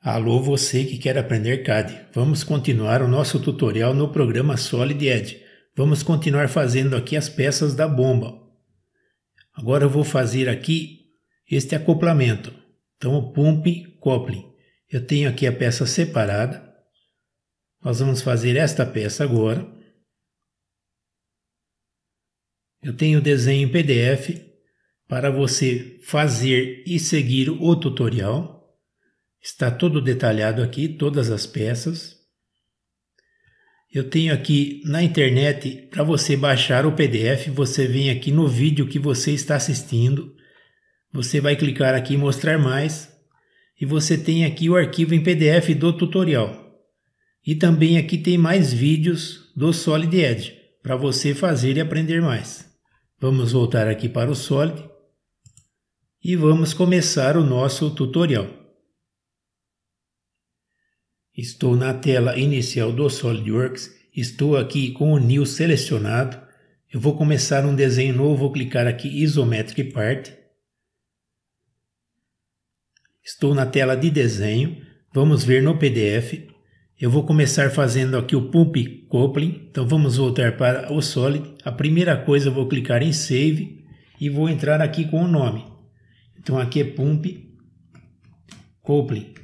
Alô você que quer aprender CAD. Vamos continuar o nosso tutorial no programa Solid Edge. Vamos continuar fazendo aqui as peças da bomba. Agora eu vou fazer aqui este acoplamento. Então o pump coupling. Eu tenho aqui a peça separada. Nós vamos fazer esta peça agora. Eu tenho o desenho em PDF para você fazer e seguir o tutorial. Está todo detalhado aqui, todas as peças. Eu tenho aqui na internet, para você baixar o PDF, você vem aqui no vídeo que você está assistindo. Você vai clicar aqui em mostrar mais. E você tem aqui o arquivo em PDF do tutorial. E também aqui tem mais vídeos do Solid Edge, para você fazer e aprender mais. Vamos voltar aqui para o Solid. E vamos começar o nosso tutorial. Estou na tela inicial do SolidWorks, estou aqui com o New selecionado. Eu vou começar um desenho novo, vou clicar aqui Isometric Part. Estou na tela de desenho, vamos ver no PDF. Eu vou começar fazendo aqui o Pump Coupling, então vamos voltar para o Solid. A primeira coisa eu vou clicar em Save e vou entrar aqui com o nome. Então aqui é Pump Coupling.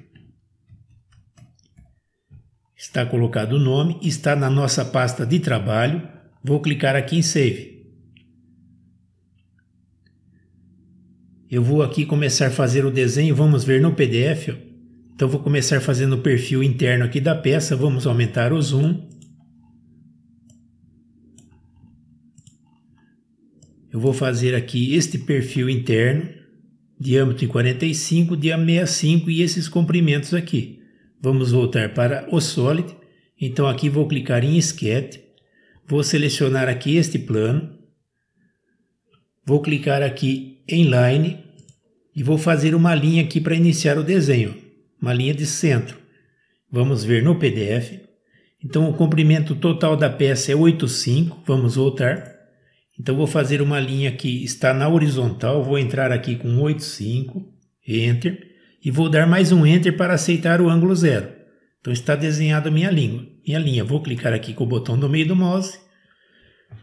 Está colocado o nome, está na nossa pasta de trabalho. Vou clicar aqui em Save. Eu vou aqui começar a fazer o desenho, vamos ver no PDF. Ó. Então vou começar fazendo o perfil interno aqui da peça, vamos aumentar o zoom. Eu vou fazer aqui este perfil interno, diâmetro em 45, dia 65 e esses comprimentos aqui. Vamos voltar para o Solid. Então aqui vou clicar em Sketch. Vou selecionar aqui este plano. Vou clicar aqui em Line. E vou fazer uma linha aqui para iniciar o desenho. Uma linha de centro. Vamos ver no PDF. Então o comprimento total da peça é 8,5. Vamos voltar. Então vou fazer uma linha que está na horizontal, vou entrar aqui com 8,5, Enter e vou dar mais um Enter para aceitar o ângulo zero. Então está desenhada a minha língua, minha linha. Vou clicar aqui com o botão do meio do mouse,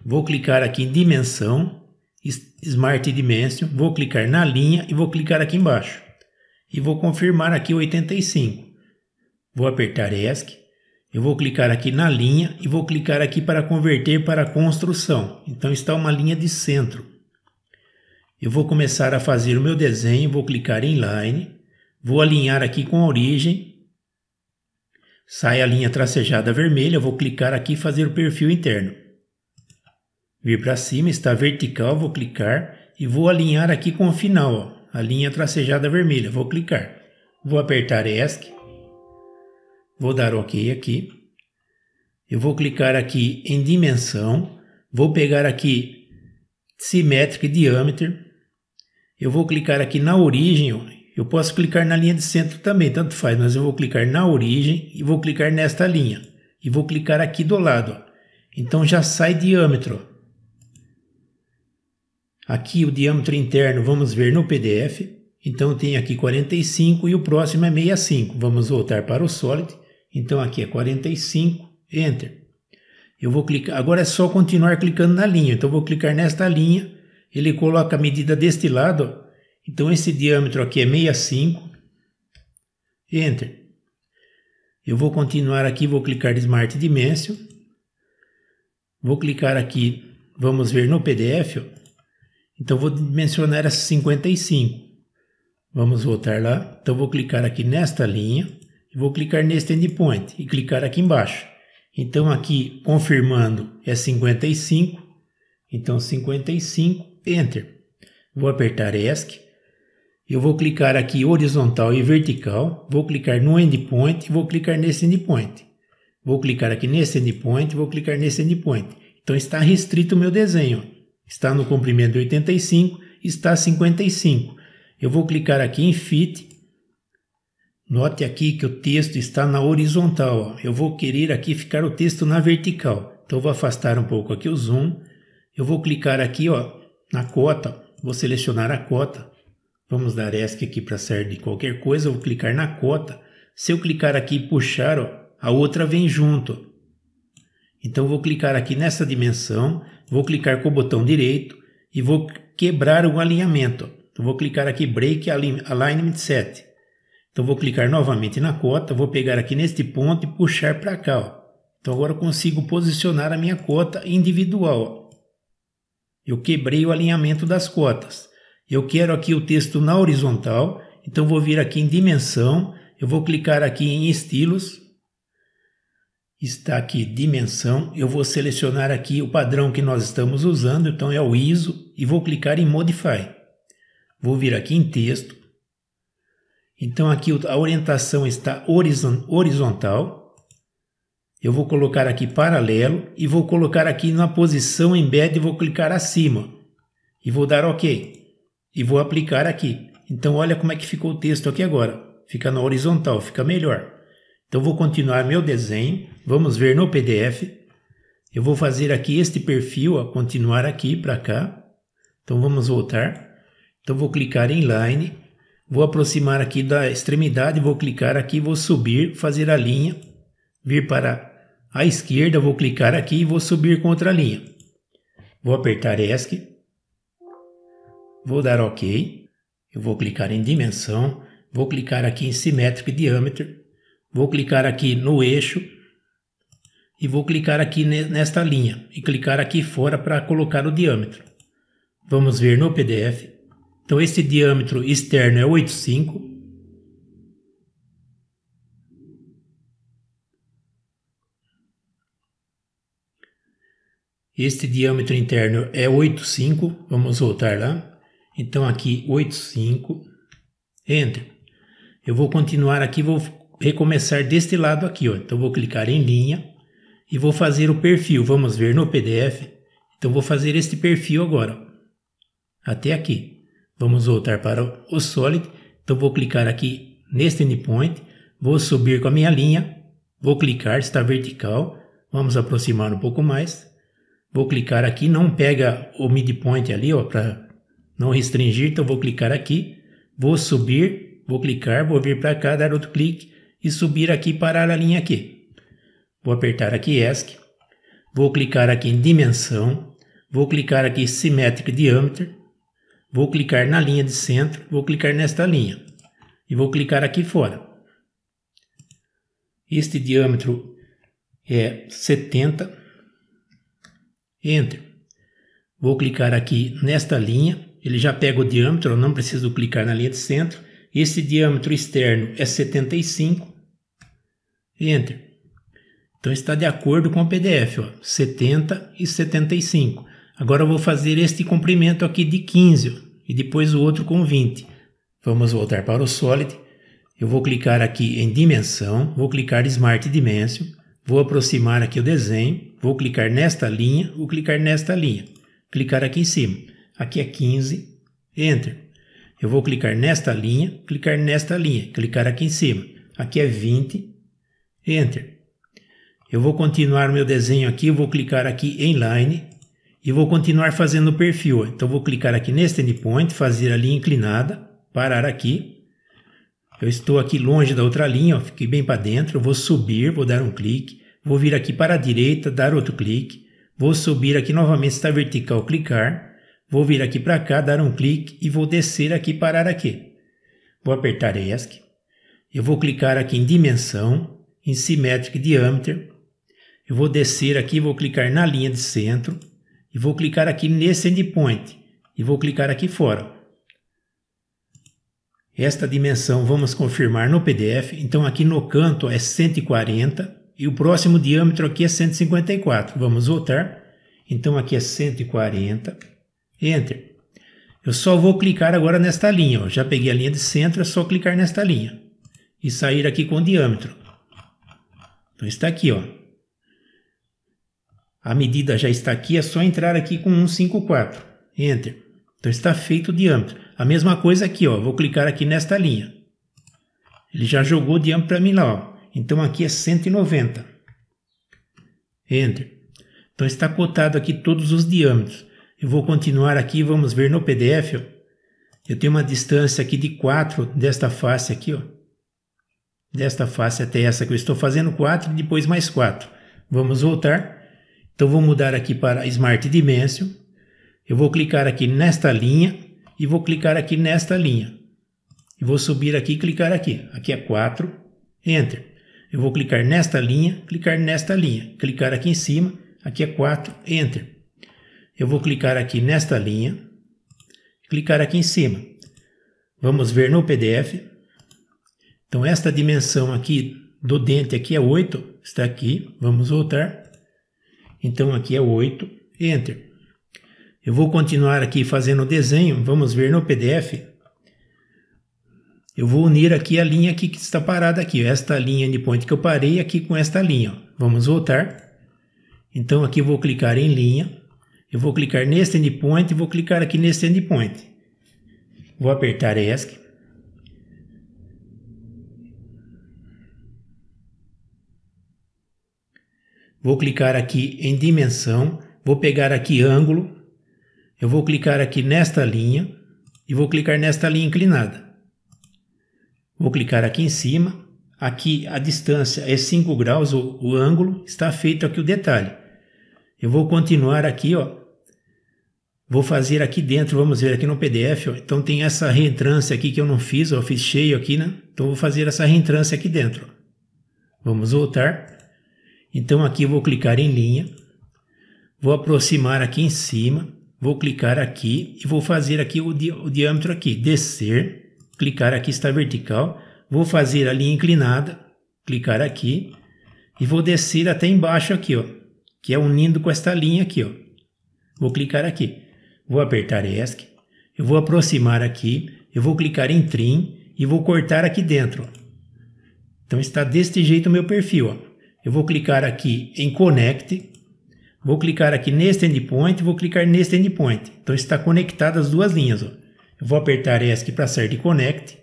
vou clicar aqui em dimensão, Smart Dimension, vou clicar na linha e vou clicar aqui embaixo. E vou confirmar aqui 85. Vou apertar ESC, eu vou clicar aqui na linha e vou clicar aqui para converter para construção. Então está uma linha de centro. Eu vou começar a fazer o meu desenho, vou clicar em Line, Vou alinhar aqui com a origem. Sai a linha tracejada vermelha, vou clicar aqui e fazer o perfil interno. Vir para cima, está vertical, vou clicar e vou alinhar aqui com o final, ó, a linha tracejada vermelha, vou clicar. Vou apertar ESC, vou dar OK aqui. Eu vou clicar aqui em dimensão, vou pegar aqui simétrica e diâmetro. Eu vou clicar aqui na origem, ó, eu posso clicar na linha de centro também, tanto faz, mas eu vou clicar na origem e vou clicar nesta linha. E vou clicar aqui do lado. Então já sai diâmetro. Aqui o diâmetro interno vamos ver no PDF. Então tem aqui 45 e o próximo é 65. Vamos voltar para o Solid. Então aqui é 45, Enter. Eu vou clicar, agora é só continuar clicando na linha. Então vou clicar nesta linha. Ele coloca a medida deste lado, ó então esse diâmetro aqui é 65. Enter. Eu vou continuar aqui, vou clicar Smart Dimension. Vou clicar aqui, vamos ver no PDF. Ó. Então vou dimensionar essa 55. Vamos voltar lá. Então vou clicar aqui nesta linha. E vou clicar neste endpoint e clicar aqui embaixo. Então aqui, confirmando, é 55. Então 55, Enter. Vou apertar ESC eu vou clicar aqui horizontal e vertical, vou clicar no endpoint, vou clicar nesse endpoint. Vou clicar aqui nesse endpoint, vou clicar nesse endpoint. Então está restrito o meu desenho. Está no comprimento de 85, está 55. Eu vou clicar aqui em Fit. Note aqui que o texto está na horizontal. Ó. Eu vou querer aqui ficar o texto na vertical. Então vou afastar um pouco aqui o zoom. Eu vou clicar aqui ó, na cota, vou selecionar a cota. Vamos dar ESC aqui para ser de qualquer coisa, vou clicar na cota. Se eu clicar aqui e puxar, ó, a outra vem junto. Então vou clicar aqui nessa dimensão, vou clicar com o botão direito e vou quebrar o alinhamento. Então vou clicar aqui Break Alignment Set. Então vou clicar novamente na cota, vou pegar aqui neste ponto e puxar para cá. Ó. Então agora eu consigo posicionar a minha cota individual. Ó. Eu quebrei o alinhamento das cotas. Eu quero aqui o texto na horizontal, então vou vir aqui em dimensão, eu vou clicar aqui em estilos, está aqui dimensão, eu vou selecionar aqui o padrão que nós estamos usando, então é o ISO, e vou clicar em Modify. Vou vir aqui em texto, então aqui a orientação está horizontal, eu vou colocar aqui paralelo e vou colocar aqui na posição embed, vou clicar acima e vou dar OK e vou aplicar aqui. Então olha como é que ficou o texto aqui agora. Fica na horizontal, fica melhor. Então vou continuar meu desenho, vamos ver no PDF. Eu vou fazer aqui este perfil, ó, continuar aqui para cá. Então vamos voltar. Então vou clicar em line, vou aproximar aqui da extremidade, vou clicar aqui, vou subir, fazer a linha, vir para a esquerda, vou clicar aqui e vou subir com outra linha. Vou apertar ESC, Vou dar OK. Eu vou clicar em dimensão, vou clicar aqui em Symmetric Diameter, vou clicar aqui no eixo e vou clicar aqui nesta linha e clicar aqui fora para colocar o diâmetro. Vamos ver no PDF. Então esse diâmetro externo é 85. Este diâmetro interno é 85. Vamos voltar lá. Então aqui 8,5, enter. Eu vou continuar aqui, vou recomeçar deste lado aqui, ó. Então vou clicar em linha e vou fazer o perfil. Vamos ver no PDF. Então vou fazer este perfil agora, ó. até aqui. Vamos voltar para o Solid. Então vou clicar aqui neste endpoint, vou subir com a minha linha, vou clicar, está vertical. Vamos aproximar um pouco mais. Vou clicar aqui, não pega o midpoint ali, ó, para não restringir, então vou clicar aqui, vou subir, vou clicar, vou vir para cá, dar outro clique e subir aqui parar a linha aqui. Vou apertar aqui ESC, vou clicar aqui em dimensão, vou clicar aqui simétrico diâmetro, vou clicar na linha de centro, vou clicar nesta linha e vou clicar aqui fora. Este diâmetro é 70, Enter. Vou clicar aqui nesta linha, ele já pega o diâmetro, eu não preciso clicar na linha de centro. Esse diâmetro externo é 75. Enter. Então está de acordo com o PDF, ó, 70 e 75. Agora eu vou fazer este comprimento aqui de 15 ó, e depois o outro com 20. Vamos voltar para o Solid. Eu vou clicar aqui em dimensão, vou clicar Smart Dimension, vou aproximar aqui o desenho, vou clicar nesta linha, vou clicar nesta linha, clicar aqui em cima aqui é 15, Enter. Eu vou clicar nesta linha, clicar nesta linha, clicar aqui em cima. Aqui é 20, Enter. Eu vou continuar meu desenho aqui, vou clicar aqui em Line e vou continuar fazendo o perfil. Então vou clicar aqui neste endpoint, fazer a linha inclinada, parar aqui. Eu estou aqui longe da outra linha, ó, fiquei bem para dentro, eu vou subir, vou dar um clique, vou vir aqui para a direita, dar outro clique, vou subir aqui novamente, está vertical, clicar, Vou vir aqui para cá, dar um clique e vou descer aqui, parar aqui. Vou apertar ESC. Eu vou clicar aqui em dimensão, em Symmetric Diameter. Eu vou descer aqui, vou clicar na linha de centro e vou clicar aqui nesse endpoint e vou clicar aqui fora. Esta dimensão vamos confirmar no PDF, então aqui no canto é 140 e o próximo diâmetro aqui é 154. Vamos voltar, então aqui é 140 Enter. Eu só vou clicar agora nesta linha. Ó. Já peguei a linha de centro, é só clicar nesta linha. E sair aqui com o diâmetro. Então está aqui, ó. A medida já está aqui, é só entrar aqui com 154. Enter. Então está feito o diâmetro. A mesma coisa aqui, ó. Vou clicar aqui nesta linha. Ele já jogou o diâmetro para mim lá, ó. Então aqui é 190. Enter. Então está cotado aqui todos os diâmetros. Eu vou continuar aqui, vamos ver no PDF. Ó. Eu tenho uma distância aqui de 4 desta face aqui, ó. Desta face até essa que eu estou fazendo 4 e depois mais 4. Vamos voltar. Então vou mudar aqui para Smart Dimension. Eu vou clicar aqui nesta linha e vou clicar aqui nesta linha. E vou subir aqui e clicar aqui. Aqui é 4, Enter. Eu vou clicar nesta linha, clicar nesta linha, clicar aqui em cima, aqui é 4, Enter. Eu vou clicar aqui nesta linha, clicar aqui em cima. Vamos ver no PDF. Então, esta dimensão aqui do dente aqui é 8, está aqui. Vamos voltar. Então, aqui é 8, Enter. Eu vou continuar aqui fazendo o desenho, vamos ver no PDF. Eu vou unir aqui a linha que está parada aqui, esta linha endpoint que eu parei aqui com esta linha. Vamos voltar. Então aqui vou clicar em linha, eu vou clicar nesse endpoint e vou clicar aqui nesse endpoint. Vou apertar ESC. Vou clicar aqui em dimensão, vou pegar aqui ângulo, eu vou clicar aqui nesta linha e vou clicar nesta linha inclinada. Vou clicar aqui em cima, aqui a distância é 5 graus, o, o ângulo, está feito aqui o detalhe. Eu vou continuar aqui, ó, Vou fazer aqui dentro, vamos ver aqui no PDF. Ó. Então tem essa reentrância aqui que eu não fiz, ó, eu fiz cheio aqui, né? Então vou fazer essa reentrância aqui dentro. Vamos voltar. Então aqui eu vou clicar em linha. Vou aproximar aqui em cima. Vou clicar aqui e vou fazer aqui o, di o diâmetro aqui. Descer. Clicar aqui está vertical. Vou fazer a linha inclinada. Clicar aqui. E vou descer até embaixo aqui, ó. Que é unindo com esta linha aqui, ó. Vou clicar aqui vou apertar ESC, eu vou aproximar aqui, eu vou clicar em Trim e vou cortar aqui dentro. Então está deste jeito o meu perfil. Ó. Eu vou clicar aqui em Connect, vou clicar aqui neste endpoint, vou clicar neste endpoint. Então está conectado as duas linhas. Ó. Eu vou apertar ESC para sair de Connect.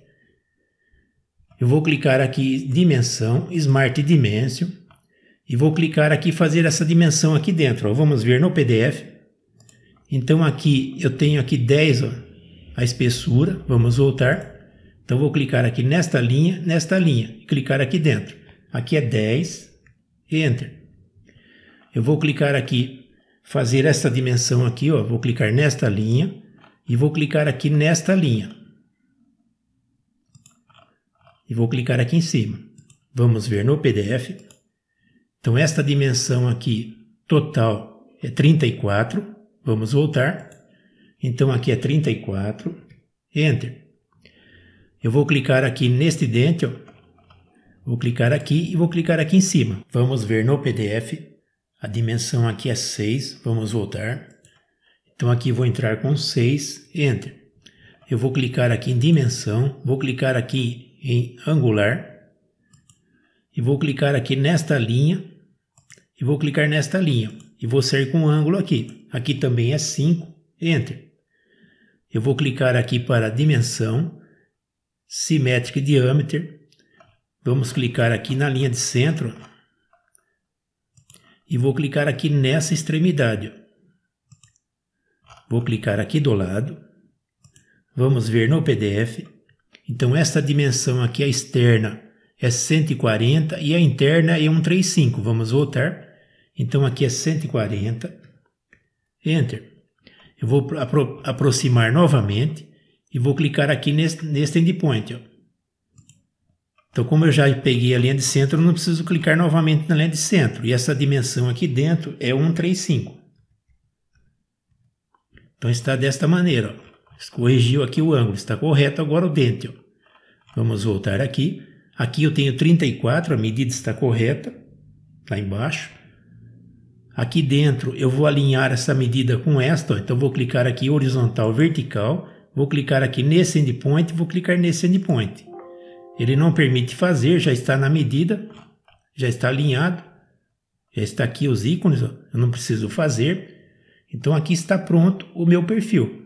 Eu vou clicar aqui Dimensão, Smart Dimension. E vou clicar aqui fazer essa dimensão aqui dentro. Ó. Vamos ver no PDF. Então aqui eu tenho aqui 10 ó, a espessura, vamos voltar. Então vou clicar aqui nesta linha, nesta linha, clicar aqui dentro. Aqui é 10, enter. Eu vou clicar aqui, fazer esta dimensão aqui, ó, vou clicar nesta linha e vou clicar aqui nesta linha. E vou clicar aqui em cima. Vamos ver no PDF. Então esta dimensão aqui total é 34 Vamos voltar. Então aqui é 34, Enter. Eu vou clicar aqui neste dente, ó. vou clicar aqui e vou clicar aqui em cima. Vamos ver no PDF, a dimensão aqui é 6, vamos voltar. Então aqui vou entrar com 6, Enter. Eu vou clicar aqui em dimensão, vou clicar aqui em angular e vou clicar aqui nesta linha e vou clicar nesta linha e vou sair com o ângulo aqui. Aqui também é 5, Enter. Eu vou clicar aqui para dimensão, simétrica diâmetro. Vamos clicar aqui na linha de centro e vou clicar aqui nessa extremidade. Vou clicar aqui do lado. Vamos ver no PDF. Então esta dimensão aqui, a é externa, é 140 e a interna é 135. Vamos voltar. Então aqui é 140. Enter. Eu vou apro aproximar novamente e vou clicar aqui neste, neste endpoint. Ó. Então, como eu já peguei a linha de centro, eu não preciso clicar novamente na linha de centro. E essa dimensão aqui dentro é 135. Então, está desta maneira. Ó. Corrigiu aqui o ângulo. Está correto agora o dente. Ó. Vamos voltar aqui. Aqui eu tenho 34, a medida está correta. Lá embaixo. Aqui dentro eu vou alinhar essa medida com esta, então vou clicar aqui horizontal, vertical, vou clicar aqui nesse endpoint, vou clicar nesse endpoint. Ele não permite fazer, já está na medida, já está alinhado, já está aqui os ícones, ó. eu não preciso fazer. Então aqui está pronto o meu perfil.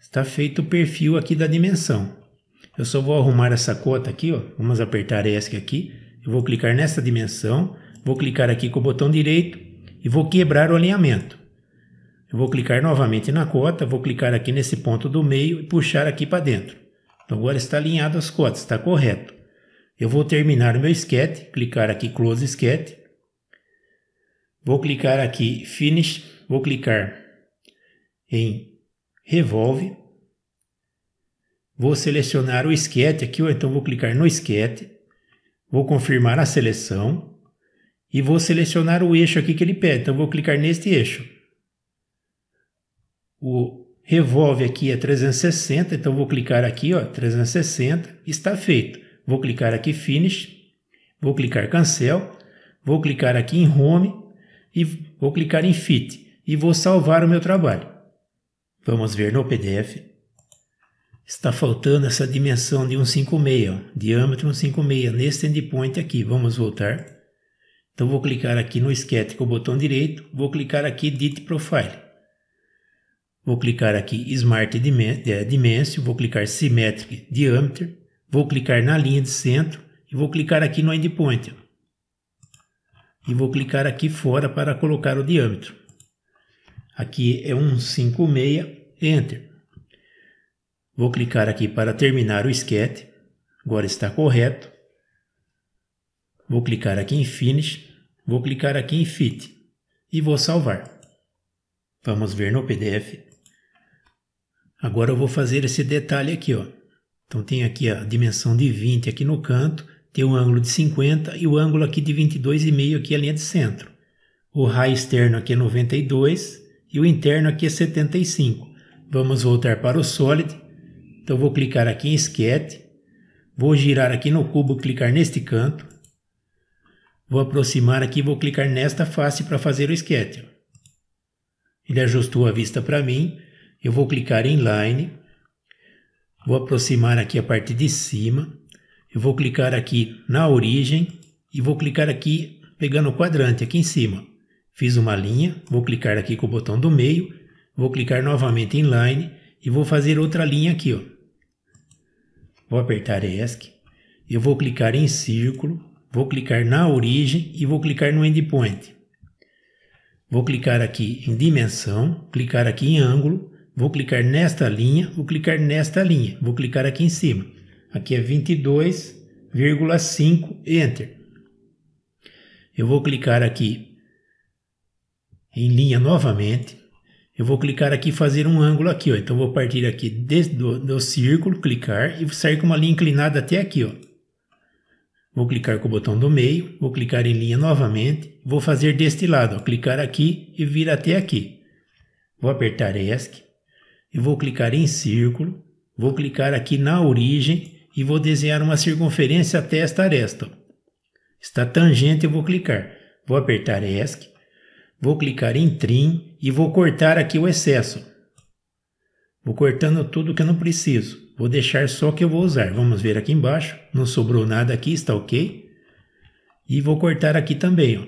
Está feito o perfil aqui da dimensão. Eu só vou arrumar essa cota aqui, ó. vamos apertar ESC aqui. Eu vou clicar nessa dimensão, Vou clicar aqui com o botão direito e vou quebrar o alinhamento. Eu vou clicar novamente na cota, vou clicar aqui nesse ponto do meio e puxar aqui para dentro. Então agora está alinhado as cotas, está correto. Eu vou terminar o meu sketch, clicar aqui Close Sketch. Vou clicar aqui Finish, vou clicar em Revolve. Vou selecionar o sketch aqui, ou então vou clicar no sketch. Vou confirmar a seleção e vou selecionar o eixo aqui que ele pede. Então, vou clicar neste eixo. O revolve aqui é 360, então vou clicar aqui, ó, 360, está feito. Vou clicar aqui Finish, vou clicar Cancel, vou clicar aqui em Home e vou clicar em Fit e vou salvar o meu trabalho. Vamos ver no PDF. Está faltando essa dimensão de 156, ó, diâmetro 156 nesse endpoint aqui. Vamos voltar. Então vou clicar aqui no sketch com o botão direito, vou clicar aqui Edit Profile. Vou clicar aqui Smart é, Dimension, vou clicar Symmetric Diameter, vou clicar na linha de centro e vou clicar aqui no Endpoint. E vou clicar aqui fora para colocar o diâmetro. Aqui é 156, Enter. Vou clicar aqui para terminar o sketch, agora está correto. Vou clicar aqui em Finish, Vou clicar aqui em Fit e vou salvar. Vamos ver no PDF. Agora eu vou fazer esse detalhe aqui, ó. Então tem aqui a dimensão de 20 aqui no canto, tem um ângulo de 50 e o ângulo aqui de 22,5 aqui a linha de centro. O raio externo aqui é 92 e o interno aqui é 75. Vamos voltar para o Solid. Então vou clicar aqui em Sketch, vou girar aqui no cubo, clicar neste canto, Vou aproximar aqui e vou clicar nesta face para fazer o sketch. Ele ajustou a vista para mim. Eu vou clicar em line. Vou aproximar aqui a parte de cima. Eu vou clicar aqui na origem e vou clicar aqui pegando o quadrante aqui em cima. Fiz uma linha, vou clicar aqui com o botão do meio, vou clicar novamente em line e vou fazer outra linha aqui, ó. Vou apertar ESC, eu vou clicar em círculo, Vou clicar na origem e vou clicar no endpoint. Vou clicar aqui em dimensão, clicar aqui em ângulo, vou clicar nesta linha, vou clicar nesta linha, vou clicar aqui em cima. Aqui é 22,5, Enter. Eu vou clicar aqui em linha novamente. Eu vou clicar aqui fazer um ângulo aqui, ó. Então vou partir aqui do, do círculo, clicar e sair com uma linha inclinada até aqui, ó. Vou clicar com o botão do meio, vou clicar em linha novamente, vou fazer deste lado, ó, clicar aqui e vir até aqui. Vou apertar ESC, e vou clicar em círculo, vou clicar aqui na origem e vou desenhar uma circunferência até esta aresta. Ó. Está tangente, eu vou clicar. Vou apertar ESC, vou clicar em trim e vou cortar aqui o excesso. Vou cortando tudo que eu não preciso. Vou deixar só que eu vou usar. Vamos ver aqui embaixo. Não sobrou nada aqui, está ok. E vou cortar aqui também. Ó.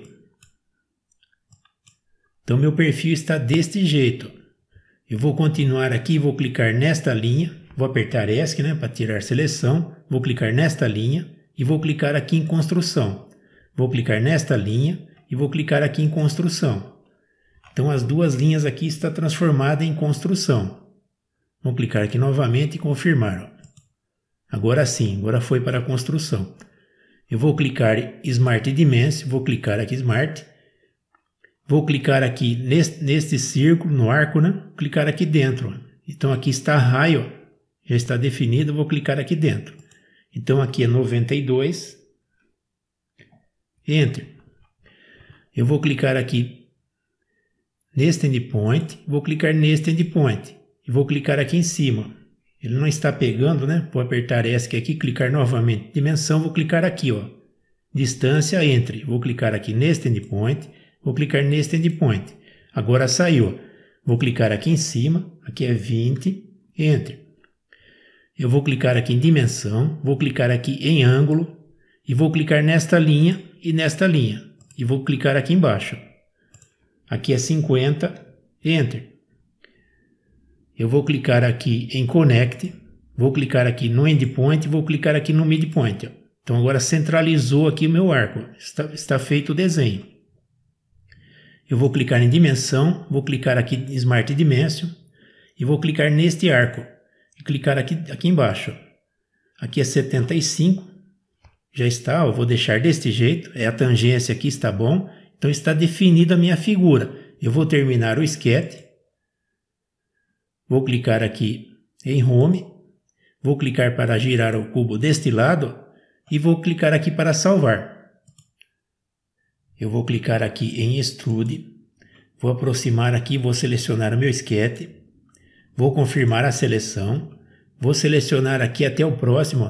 Então meu perfil está deste jeito. Eu vou continuar aqui, vou clicar nesta linha. Vou apertar ESC né, para tirar seleção. Vou clicar nesta linha e vou clicar aqui em construção. Vou clicar nesta linha e vou clicar aqui em construção. Então as duas linhas aqui está transformada em construção. Vou clicar aqui novamente e confirmar. Agora sim, agora foi para a construção. Eu vou clicar Smart Dimension, vou clicar aqui Smart. Vou clicar aqui neste, neste círculo, no arco, né? clicar aqui dentro. Então aqui está raio, já está definido, vou clicar aqui dentro. Então aqui é 92. Enter. Eu vou clicar aqui neste endpoint, vou clicar neste endpoint e vou clicar aqui em cima. Ele não está pegando, né? Vou apertar ESC aqui, clicar novamente. Dimensão, vou clicar aqui, ó. Distância entre. Vou clicar aqui neste endpoint. Vou clicar neste endpoint. Agora saiu. Vou clicar aqui em cima. Aqui é 20. Entre. Eu vou clicar aqui em dimensão. Vou clicar aqui em ângulo. E vou clicar nesta linha e nesta linha. E vou clicar aqui embaixo. Aqui é 50. Enter. Eu vou clicar aqui em Connect, vou clicar aqui no Endpoint, vou clicar aqui no Midpoint. Ó. Então agora centralizou aqui o meu arco, está, está feito o desenho. Eu vou clicar em Dimensão, vou clicar aqui em Smart Dimension e vou clicar neste arco. E clicar aqui, aqui embaixo. Aqui é 75, já está, eu vou deixar deste jeito, é a tangência aqui, está bom. Então está definida a minha figura. Eu vou terminar o esquete Vou clicar aqui em Home, vou clicar para girar o cubo deste lado e vou clicar aqui para salvar. Eu vou clicar aqui em Extrude, vou aproximar aqui, vou selecionar o meu esquete, vou confirmar a seleção, vou selecionar aqui até o próximo,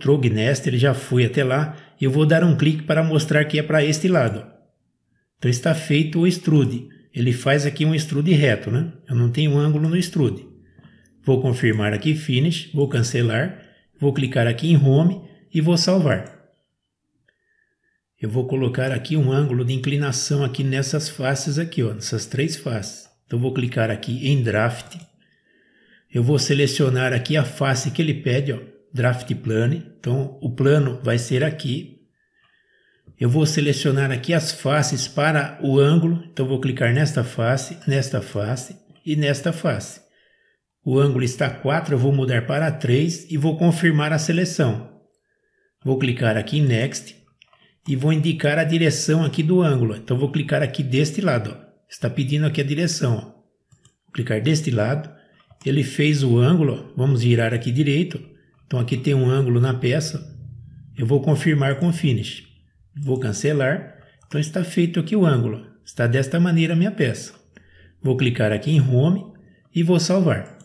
Trognest, ele já foi até lá, eu vou dar um clique para mostrar que é para este lado. Então está feito o extrude ele faz aqui um extrude reto, né? Eu não tenho ângulo no extrude. Vou confirmar aqui Finish, vou cancelar, vou clicar aqui em Home e vou salvar. Eu vou colocar aqui um ângulo de inclinação aqui nessas faces aqui, ó, nessas três faces. Então vou clicar aqui em Draft. Eu vou selecionar aqui a face que ele pede, ó, Draft Plane. Então o plano vai ser aqui, eu vou selecionar aqui as faces para o ângulo, então vou clicar nesta face, nesta face e nesta face. O ângulo está 4, eu vou mudar para 3 e vou confirmar a seleção. Vou clicar aqui em Next e vou indicar a direção aqui do ângulo. Então vou clicar aqui deste lado, ó. está pedindo aqui a direção. Ó. Vou clicar deste lado, ele fez o ângulo, ó. vamos virar aqui direito. Então aqui tem um ângulo na peça, eu vou confirmar com Finish. Vou cancelar. Então está feito aqui o ângulo. Está desta maneira a minha peça. Vou clicar aqui em Home e vou salvar.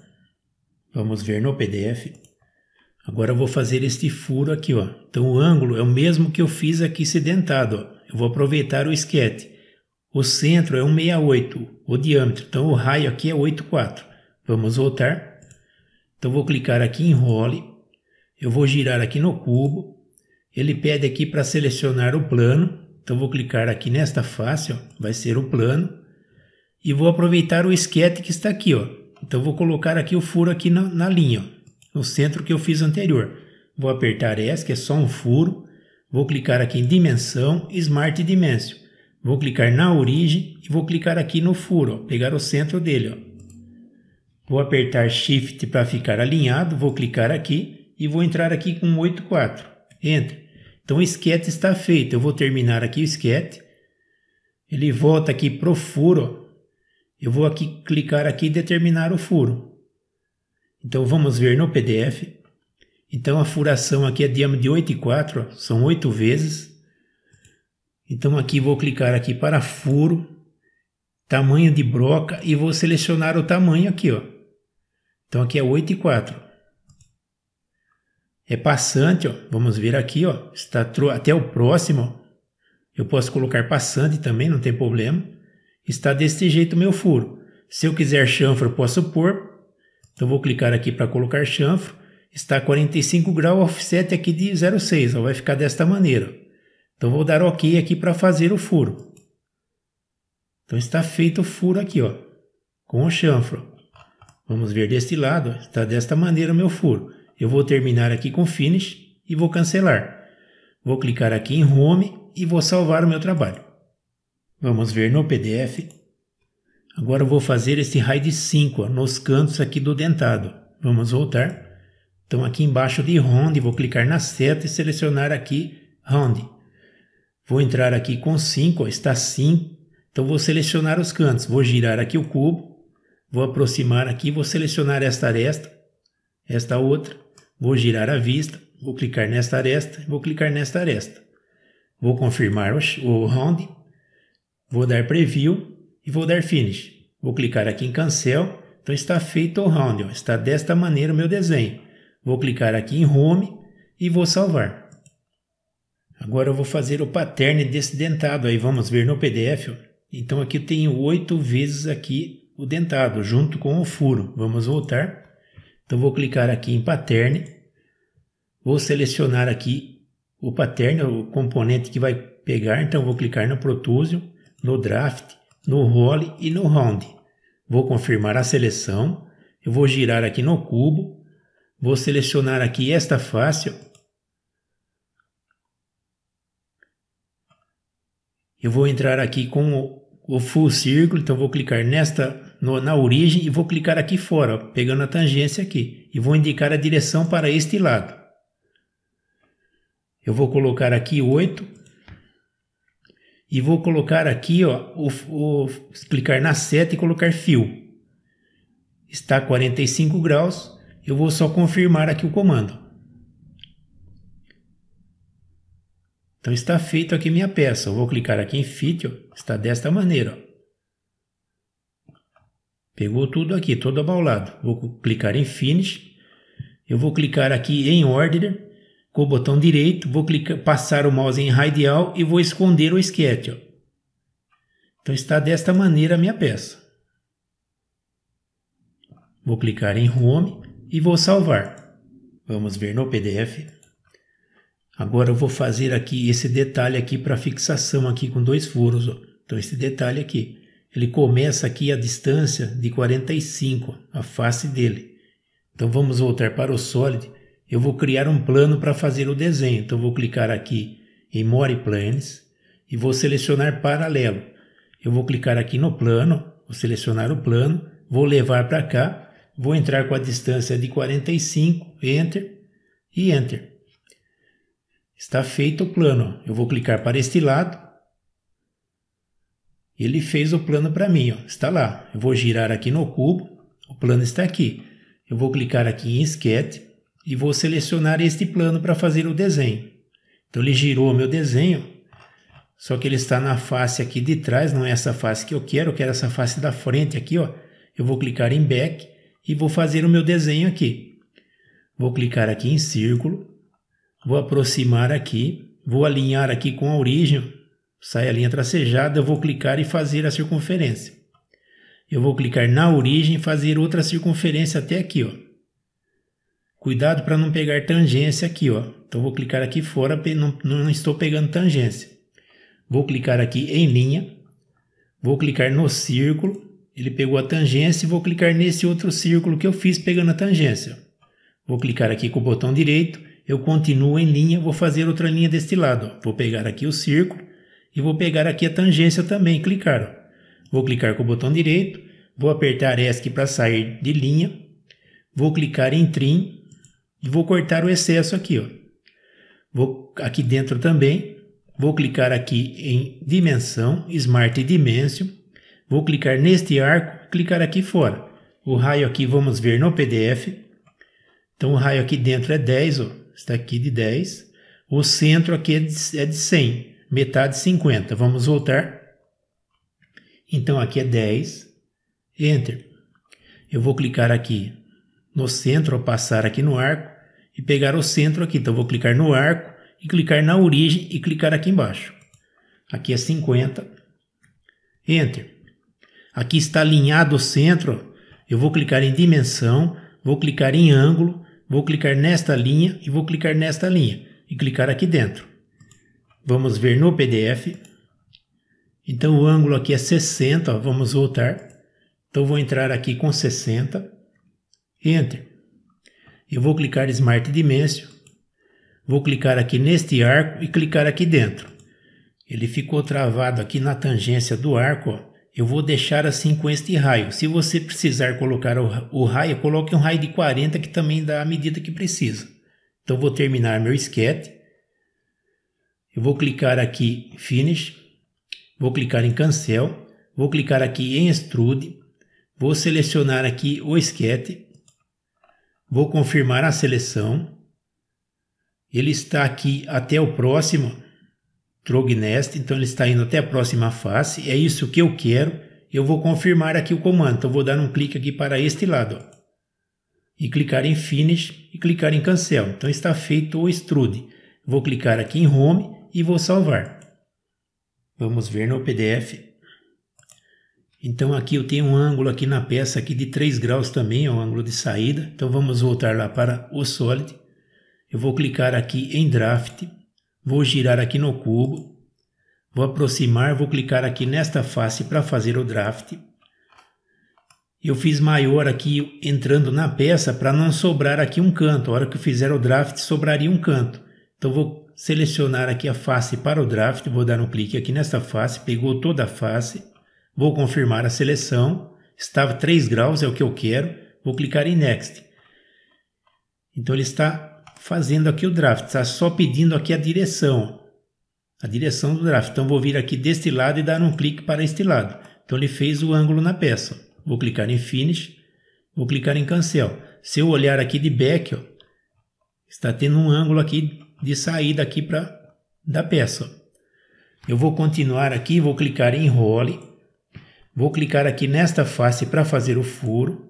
Vamos ver no PDF. Agora vou fazer este furo aqui. Ó. Então o ângulo é o mesmo que eu fiz aqui sedentado. Ó. Eu vou aproveitar o esquete. O centro é 1,68, o diâmetro. Então o raio aqui é 8,4. Vamos voltar. Então vou clicar aqui em Role. Eu vou girar aqui no cubo. Ele pede aqui para selecionar o plano. Então vou clicar aqui nesta face, ó, vai ser o plano. E vou aproveitar o esquete que está aqui. Ó. Então vou colocar aqui o furo aqui na, na linha, ó, no centro que eu fiz anterior. Vou apertar S, que é só um furo. Vou clicar aqui em dimensão, Smart Dimension. Vou clicar na origem e vou clicar aqui no furo, ó, pegar o centro dele. Ó. Vou apertar Shift para ficar alinhado, vou clicar aqui e vou entrar aqui com 8.4. Entre. Então o esquete está feito. Eu vou terminar aqui o esquete. Ele volta aqui para o furo. Eu vou aqui clicar aqui e determinar o furo. Então vamos ver no PDF. Então a furação aqui é diâmetro de 8 e 4, são 8 vezes. Então aqui vou clicar aqui para furo, tamanho de broca e vou selecionar o tamanho aqui, ó. Então aqui é 8 e 4 é passante, ó. Vamos ver aqui, ó. Está até o próximo. Eu posso colocar passante também, não tem problema. Está deste jeito o meu furo. Se eu quiser chanfro, eu posso pôr. Então vou clicar aqui para colocar chanfro. Está 45 graus, offset aqui de 0,6, Vai ficar desta maneira. Então vou dar OK aqui para fazer o furo. Então está feito o furo aqui, ó. Com o chanfro. Vamos ver deste lado, está desta maneira o meu furo. Eu vou terminar aqui com Finish e vou cancelar. Vou clicar aqui em Home e vou salvar o meu trabalho. Vamos ver no PDF. Agora eu vou fazer esse raio de 5 nos cantos aqui do dentado. Vamos voltar. Então aqui embaixo de Round vou clicar na seta e selecionar aqui Round. Vou entrar aqui com 5, está 5. Assim. Então vou selecionar os cantos, vou girar aqui o cubo, vou aproximar aqui, vou selecionar esta aresta, esta outra, Vou girar a vista, vou clicar nesta aresta, vou clicar nesta aresta. Vou confirmar o round, vou dar preview e vou dar finish. Vou clicar aqui em cancel, então está feito o round, ó. está desta maneira o meu desenho. Vou clicar aqui em home e vou salvar. Agora eu vou fazer o pattern desse dentado aí, vamos ver no PDF. Ó. Então aqui eu tenho oito vezes aqui o dentado junto com o furo. Vamos voltar. Então vou clicar aqui em pattern, vou selecionar aqui o pattern, o componente que vai pegar, então vou clicar no Protuzio, no Draft, no Roll e no Round. Vou confirmar a seleção, eu vou girar aqui no cubo, vou selecionar aqui esta face, eu vou entrar aqui com o, full circle. então vou clicar nesta no, na origem e vou clicar aqui fora, ó, pegando a tangência aqui, e vou indicar a direção para este lado. Eu vou colocar aqui 8 e vou colocar aqui, ó, o, o, clicar na seta e colocar fio. Está 45 graus, eu vou só confirmar aqui o comando. Então está feito aqui minha peça. Eu vou clicar aqui em Fit, ó, está desta maneira. Ó. Pegou tudo aqui, todo abaulado. Vou clicar em Finish. Eu vou clicar aqui em Order com o botão direito, vou clicar, passar o mouse em radial e vou esconder o sketch. Ó. Então está desta maneira a minha peça. Vou clicar em Home e vou salvar. Vamos ver no PDF. Agora eu vou fazer aqui esse detalhe aqui para fixação aqui com dois furos. Ó. Então esse detalhe aqui ele começa aqui a distância de 45, a face dele. Então vamos voltar para o Solid. Eu vou criar um plano para fazer o desenho. Então vou clicar aqui em More Planes e vou selecionar paralelo. Eu vou clicar aqui no plano, vou selecionar o plano, vou levar para cá, vou entrar com a distância de 45, Enter e Enter. Está feito o plano. Eu vou clicar para este lado ele fez o plano para mim, ó, está lá. Eu vou girar aqui no cubo, o plano está aqui. Eu vou clicar aqui em Sketch e vou selecionar este plano para fazer o desenho. Então ele girou o meu desenho, só que ele está na face aqui de trás, não é essa face que eu quero, eu quero essa face da frente aqui, ó. Eu vou clicar em Back e vou fazer o meu desenho aqui. Vou clicar aqui em círculo, vou aproximar aqui, vou alinhar aqui com a origem, Sai a linha tracejada, eu vou clicar e fazer a circunferência. Eu vou clicar na origem e fazer outra circunferência até aqui, ó. Cuidado para não pegar tangência aqui, ó. Então vou clicar aqui fora, não, não estou pegando tangência. Vou clicar aqui em linha, vou clicar no círculo, ele pegou a tangência e vou clicar nesse outro círculo que eu fiz pegando a tangência. Vou clicar aqui com o botão direito, eu continuo em linha, vou fazer outra linha deste lado. Ó. Vou pegar aqui o círculo, e vou pegar aqui a tangência também, clicar. Vou clicar com o botão direito, vou apertar ESC para sair de linha, vou clicar em trim e vou cortar o excesso aqui, ó. Vou aqui dentro também, vou clicar aqui em dimensão, Smart Dimension, vou clicar neste arco, clicar aqui fora. O raio aqui vamos ver no PDF. Então o raio aqui dentro é 10, ó, está aqui de 10. O centro aqui é de, é de 100 metade 50. Vamos voltar. Então aqui é 10, Enter. Eu vou clicar aqui no centro, ao passar aqui no arco e pegar o centro aqui. Então vou clicar no arco e clicar na origem e clicar aqui embaixo. Aqui é 50, Enter. Aqui está alinhado o centro, eu vou clicar em dimensão, vou clicar em ângulo, vou clicar nesta linha e vou clicar nesta linha e clicar aqui dentro. Vamos ver no PDF. Então o ângulo aqui é 60, ó, vamos voltar. Então vou entrar aqui com 60, Enter. Eu vou clicar Smart Dimension, vou clicar aqui neste arco e clicar aqui dentro. Ele ficou travado aqui na tangência do arco, ó. eu vou deixar assim com este raio. Se você precisar colocar o, o raio, coloque um raio de 40 que também dá a medida que precisa. Então vou terminar meu esquete eu vou clicar aqui Finish, vou clicar em Cancel, vou clicar aqui em Extrude, vou selecionar aqui o esquete, vou confirmar a seleção. Ele está aqui até o próximo Nest, então ele está indo até a próxima face, é isso que eu quero. Eu vou confirmar aqui o comando, então vou dar um clique aqui para este lado. e clicar em Finish e clicar em Cancel. Então está feito o extrude. Vou clicar aqui em Home e vou salvar. Vamos ver no PDF. Então aqui eu tenho um ângulo aqui na peça aqui de 3 graus também, é um ângulo de saída. Então vamos voltar lá para o Solid. Eu vou clicar aqui em Draft, vou girar aqui no cubo, vou aproximar, vou clicar aqui nesta face para fazer o Draft. Eu fiz maior aqui entrando na peça para não sobrar aqui um canto. A hora que eu fizer o Draft sobraria um canto. Então vou selecionar aqui a face para o draft, vou dar um clique aqui nesta face, pegou toda a face, vou confirmar a seleção, estava 3 graus, é o que eu quero, vou clicar em Next. Então ele está fazendo aqui o draft, está só pedindo aqui a direção, a direção do draft. Então vou vir aqui deste lado e dar um clique para este lado. Então ele fez o ângulo na peça. Vou clicar em Finish, vou clicar em Cancel. Se eu olhar aqui de back, ó, está tendo um ângulo aqui de sair daqui para da peça. Eu vou continuar aqui, vou clicar em role, vou clicar aqui nesta face para fazer o furo.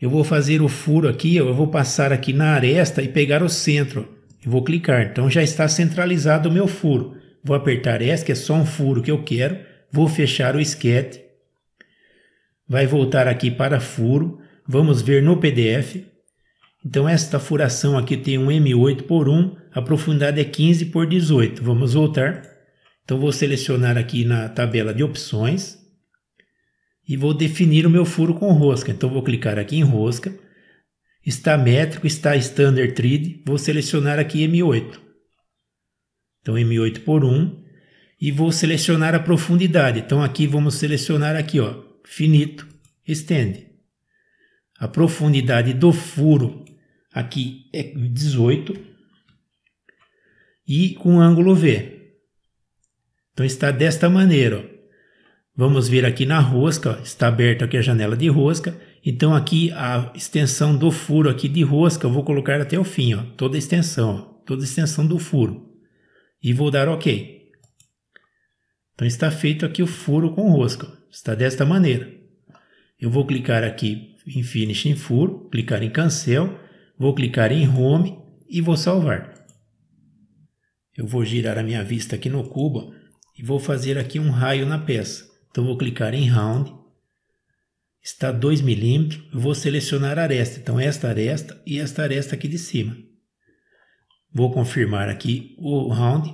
Eu vou fazer o furo aqui, eu vou passar aqui na aresta e pegar o centro. Eu vou clicar, então já está centralizado o meu furo. Vou apertar S, que é só um furo que eu quero. Vou fechar o esquete. Vai voltar aqui para furo. Vamos ver no PDF. Então esta furação aqui tem um M8 por 1, a profundidade é 15 por 18. Vamos voltar. Então vou selecionar aqui na tabela de opções e vou definir o meu furo com rosca. Então vou clicar aqui em rosca, está métrico, está standard thread, vou selecionar aqui M8. Então M8 por 1 e vou selecionar a profundidade. Então aqui vamos selecionar aqui, ó, finito, estende. A profundidade do furo aqui é 18 e com ângulo V. Então está desta maneira. Ó. Vamos vir aqui na rosca, ó, está aberta aqui a janela de rosca. Então aqui a extensão do furo aqui de rosca, eu vou colocar até o fim, ó, toda a extensão, toda a extensão do furo. E vou dar OK. Então está feito aqui o furo com rosca, está desta maneira. Eu vou clicar aqui em Finish em furo, clicar em Cancel Vou clicar em Home e vou salvar. Eu vou girar a minha vista aqui no cubo e vou fazer aqui um raio na peça. Então vou clicar em Round, está 2 milímetros, vou selecionar a aresta. Então esta aresta e esta aresta aqui de cima. Vou confirmar aqui o Round,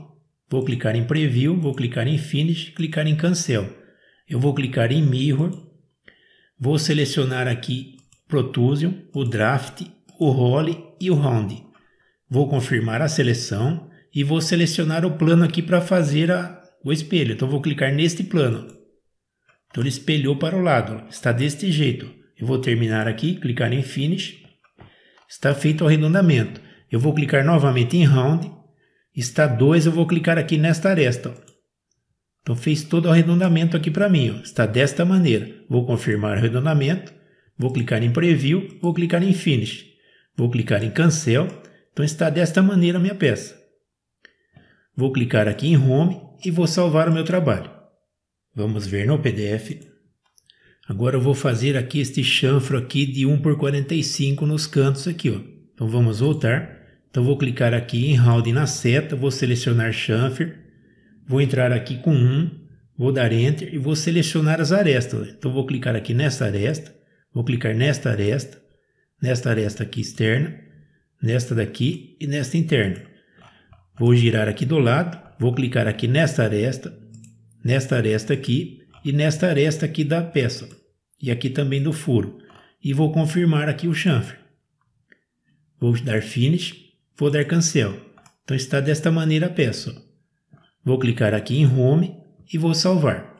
vou clicar em Preview, vou clicar em Finish, clicar em Cancel. Eu vou clicar em Mirror, vou selecionar aqui Protrusion, o Draft o role e o round. Vou confirmar a seleção e vou selecionar o plano aqui para fazer a, o espelho. Então vou clicar neste plano. Então ele espelhou para o lado, está deste jeito. Eu vou terminar aqui, clicar em Finish. Está feito o arredondamento. Eu vou clicar novamente em Round. Está 2, eu vou clicar aqui nesta aresta. Ó. Então fez todo o arredondamento aqui para mim. Ó. Está desta maneira. Vou confirmar o arredondamento. Vou clicar em Preview. Vou clicar em Finish. Vou clicar em Cancel, então está desta maneira a minha peça. Vou clicar aqui em Home e vou salvar o meu trabalho. Vamos ver no PDF. Agora eu vou fazer aqui este chanfro aqui de 1 por 45 nos cantos aqui, ó. Então vamos voltar. Então vou clicar aqui em Round na seta, vou selecionar chanfer, vou entrar aqui com 1, vou dar Enter e vou selecionar as arestas. Então vou clicar aqui nesta aresta, vou clicar nesta aresta, nesta aresta aqui externa, nesta daqui e nesta interna. Vou girar aqui do lado, vou clicar aqui nesta aresta, nesta aresta aqui e nesta aresta aqui da peça e aqui também do furo. E vou confirmar aqui o chanfre. Vou dar finish, vou dar cancel. Então está desta maneira a peça. Vou clicar aqui em home e vou salvar.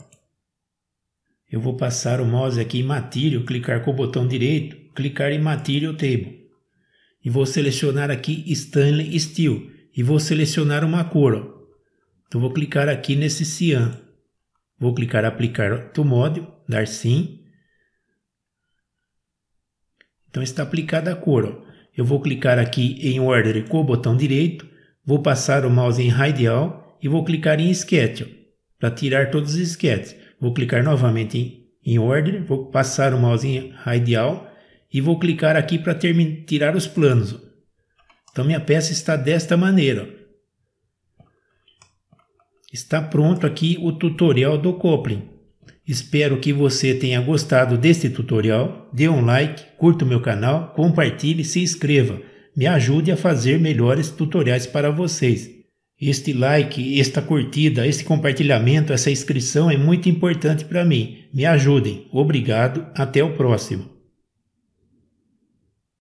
Eu vou passar o mouse aqui em matilho, clicar com o botão direito clicar em Material Table e vou selecionar aqui Stanley Steel e vou selecionar uma cor. Ó. Então vou clicar aqui nesse cian. Vou clicar aplicar to módulo, dar sim. Então está aplicada a cor. Ó. Eu vou clicar aqui em Order com o botão direito, vou passar o mouse em Radial e vou clicar em Sketch para tirar todos os sketches. Vou clicar novamente em, em Order, vou passar o mouse em Radial e vou clicar aqui para tirar os planos. Então minha peça está desta maneira. Está pronto aqui o tutorial do Coplin. Espero que você tenha gostado deste tutorial. Dê um like, curta o meu canal, compartilhe e se inscreva. Me ajude a fazer melhores tutoriais para vocês. Este like, esta curtida, este compartilhamento, essa inscrição é muito importante para mim. Me ajudem. Obrigado. Até o próximo.